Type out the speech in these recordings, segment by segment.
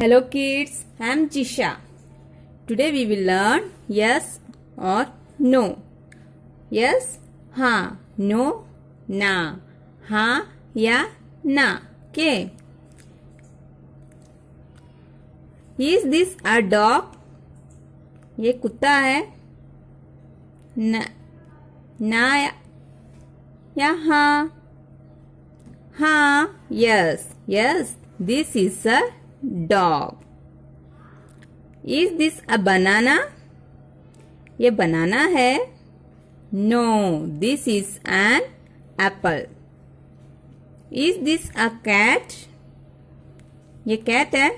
Hello kids I am चिशा today we will learn yes और no yes हा no ना हा या ना के इज दिस अ डॉग ये कुत्ता है ना या हा हा yes yes this is a dog is this a banana ये बनाना है no this is an apple is this a cat ये कैट है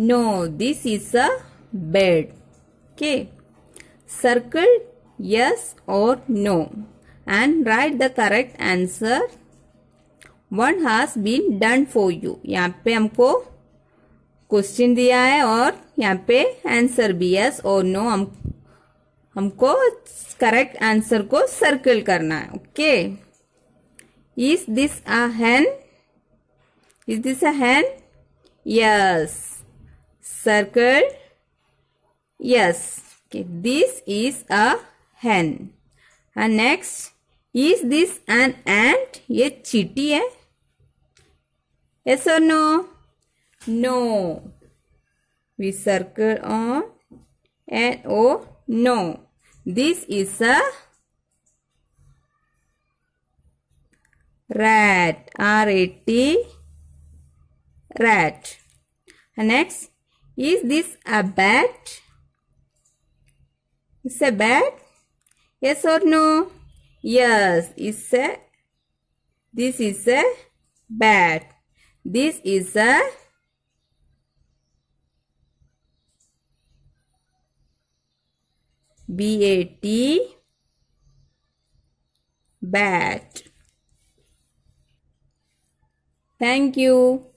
no this is a bed के सर्कल यस और no and write the correct answer one has been done for you यहाँ पे हमको question दिया है और यहाँ पे आंसर भी यस और नो हम हमको करेक्ट आंसर को सर्कल करना है okay is this a hen is this a hen yes circle yes this is a hen and next is this an ant ये चीटी है यस और no no. We circle on and O oh, no. This is a rat. R-A-T rat. And next, is this a bat? Is a bat? Yes or no? Yes, Is a, this is a bat. This is a B A T bat. Thank you.